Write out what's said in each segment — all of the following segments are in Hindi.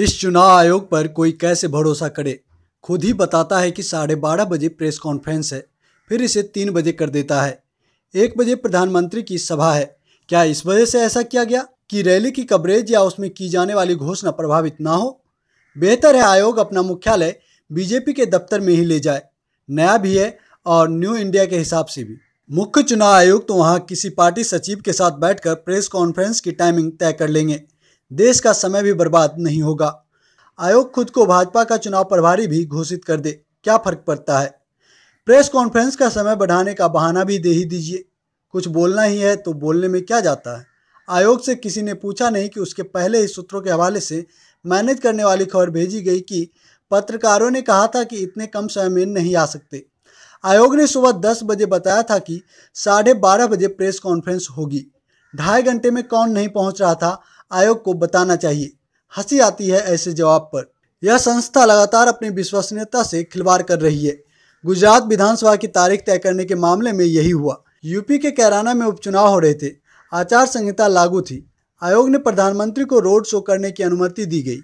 इस चुनाव आयोग पर कोई कैसे भरोसा करे खुद ही बताता है कि साढ़े बारह बजे प्रेस कॉन्फ्रेंस है फिर इसे तीन बजे कर देता है एक बजे प्रधानमंत्री की सभा है क्या इस वजह से ऐसा किया गया कि रैली की कवरेज या उसमें की जाने वाली घोषणा प्रभावित ना हो बेहतर है आयोग अपना मुख्यालय बीजेपी के दफ्तर में ही ले जाए नया भी है और न्यू इंडिया के हिसाब से भी मुख्य चुनाव आयोग तो वहाँ किसी पार्टी सचिव के साथ बैठकर प्रेस कॉन्फ्रेंस की टाइमिंग तय कर लेंगे देश का समय भी बर्बाद नहीं होगा आयोग खुद को भाजपा का चुनाव प्रभारी भी घोषित कर दे क्या फर्क पड़ता है प्रेस कॉन्फ्रेंस का समय बढ़ाने का बहाना भी दे ही दीजिए कुछ बोलना ही है तो बोलने में क्या जाता है आयोग से किसी ने पूछा नहीं कि उसके पहले ही सूत्रों के हवाले से मैनेज करने वाली खबर भेजी गई कि पत्रकारों ने कहा था कि इतने कम समय में नहीं आ सकते आयोग ने सुबह दस बजे बताया था कि साढ़े बारह बजे प्रेस कॉन्फ्रेंस होगी ढाई घंटे में कौन नहीं पहुंच रहा था आयोग को बताना चाहिए हंसी आती है ऐसे जवाब पर यह संस्था लगातार अपनी विश्वसनीयता से खिलवाड़ कर रही है गुजरात विधानसभा की तारीख तय करने के मामले में यही हुआ यूपी के कैराना में उपचुनाव हो रहे थे आचार संहिता लागू थी आयोग ने प्रधानमंत्री को रोड शो करने की अनुमति दी गई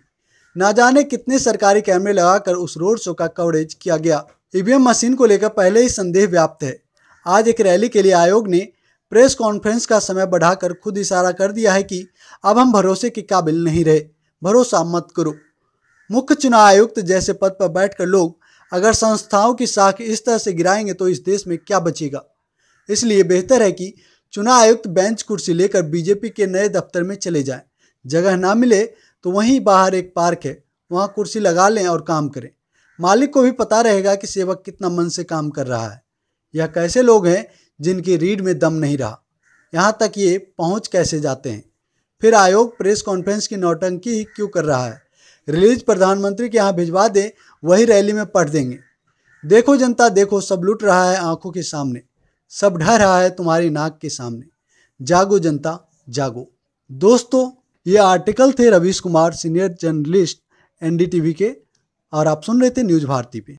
ना जाने कितने सरकारी कैमरे लगाकर उस रोड शो का कवरेज किया गया ईवीएम मशीन को लेकर पहले ही संदेह व्याप्त है आज एक रैली के लिए आयोग ने प्रेस कॉन्फ्रेंस का समय बढ़ाकर खुद इशारा कर दिया है कि अब हम भरोसे के काबिल नहीं रहे भरोसा मत करो मुख्य चुनाव आयुक्त जैसे पद पर बैठकर लोग अगर संस्थाओं की साख इस तरह से गिराएंगे तो इस देश में क्या बचेगा इसलिए बेहतर है कि चुनाव आयुक्त बेंच कुर्सी लेकर बीजेपी के नए दफ्तर में चले जाएं जगह ना मिले तो वहीं बाहर एक पार्क है वहाँ कुर्सी लगा लें और काम करें मालिक को भी पता रहेगा कि सेवक कितना मन से काम कर रहा है यह कैसे लोग हैं जिनकी रीढ़ में दम नहीं रहा यहाँ तक ये पहुँच कैसे जाते हैं फिर आयोग प्रेस कॉन्फ्रेंस की नौटंकी क्यों कर रहा है रिलीज प्रधानमंत्री के यहाँ भिजवा दे वही रैली में पढ़ देंगे देखो जनता देखो सब लुट रहा है आंखों के सामने सब ढह रहा है तुम्हारी नाक के सामने जागो जनता जागो दोस्तों ये आर्टिकल थे Ravish Kumar senior journalist NDTV के और आप सुन रहे थे न्यूज़ भारती पे